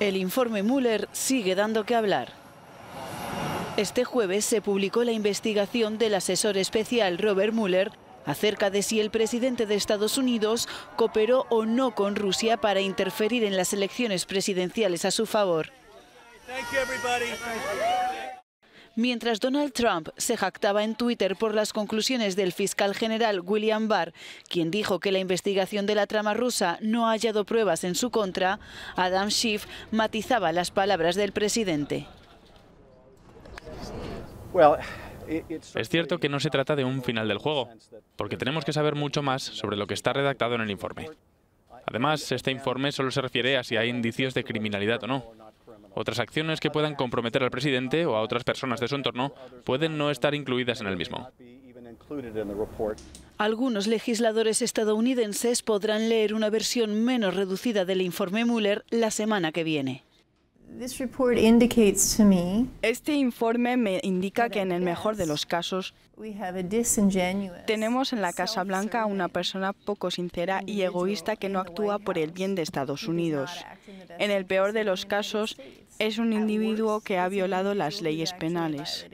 El informe Mueller sigue dando que hablar. Este jueves se publicó la investigación del asesor especial Robert Mueller acerca de si el presidente de Estados Unidos cooperó o no con Rusia para interferir en las elecciones presidenciales a su favor. Mientras Donald Trump se jactaba en Twitter por las conclusiones del fiscal general William Barr, quien dijo que la investigación de la trama rusa no ha hallado pruebas en su contra, Adam Schiff matizaba las palabras del presidente. Es cierto que no se trata de un final del juego, porque tenemos que saber mucho más sobre lo que está redactado en el informe. Además, este informe solo se refiere a si hay indicios de criminalidad o no, otras acciones que puedan comprometer al presidente o a otras personas de su entorno pueden no estar incluidas en el mismo. Algunos legisladores estadounidenses podrán leer una versión menos reducida del informe Mueller la semana que viene. Este informe me indica que en el mejor de los casos tenemos en la Casa Blanca a una persona poco sincera y egoísta que no actúa por el bien de Estados Unidos. En el peor de los casos, es un individuo que ha violado las leyes penales.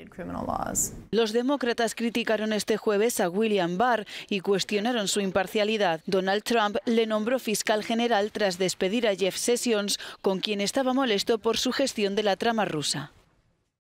Los demócratas criticaron este jueves a William Barr y cuestionaron su imparcialidad. Donald Trump le nombró fiscal general tras despedir a Jeff Sessions, con quien estaba molesto por su gestión de la trama rusa.